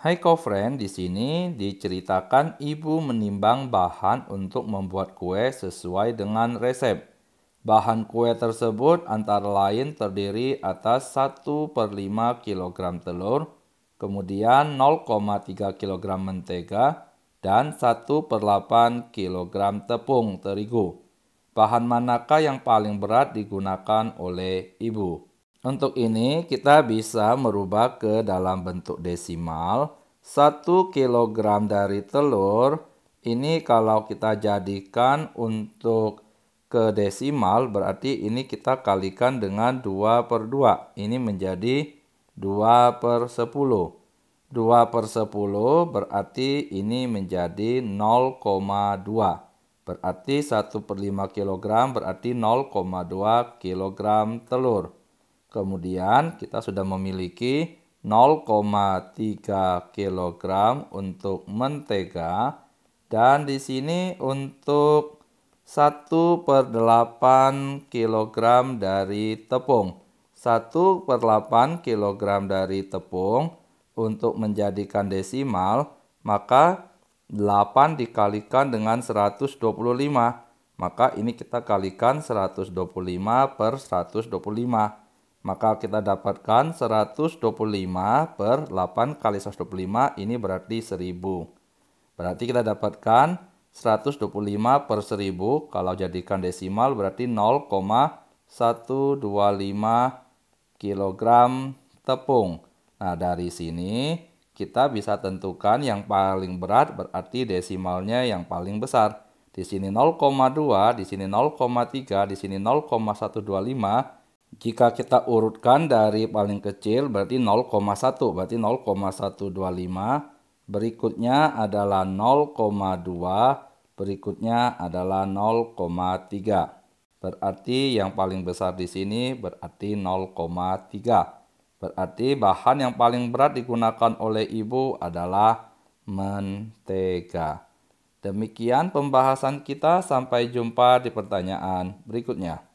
Hai friend, di sini diceritakan ibu menimbang bahan untuk membuat kue sesuai dengan resep. Bahan kue tersebut antara lain terdiri atas 1 per 5 kg telur, kemudian 0,3 kg mentega, dan 1 per 8 kg tepung terigu. Bahan manakah yang paling berat digunakan oleh ibu? Untuk ini kita bisa merubah ke dalam bentuk desimal. 1 kg dari telur ini kalau kita jadikan untuk ke desimal berarti ini kita kalikan dengan 2 per 2. Ini menjadi 2 per 10. 2 per 10 berarti ini menjadi 0,2. Berarti 1 per 5 kg berarti 0,2 kg telur. Kemudian kita sudah memiliki 0,3 kg untuk mentega dan di sini untuk 1 per 8 kg dari tepung 1 per 8 kg dari tepung untuk menjadikan desimal maka 8 dikalikan dengan 125 maka ini kita kalikan 125 per 125 maka kita dapatkan 125 per 8 kali 125 ini berarti 1000. Berarti kita dapatkan 125 per 1000 kalau jadikan desimal berarti 0,125 kg tepung. Nah dari sini kita bisa tentukan yang paling berat berarti desimalnya yang paling besar. Di sini 0,2, di sini 0,3, di sini 0,125, jika kita urutkan dari paling kecil berarti 0,1 berarti 0,125 berikutnya adalah 0,2 berikutnya adalah 0,3 berarti yang paling besar di sini berarti 0,3 berarti bahan yang paling berat digunakan oleh ibu adalah mentega demikian pembahasan kita sampai jumpa di pertanyaan berikutnya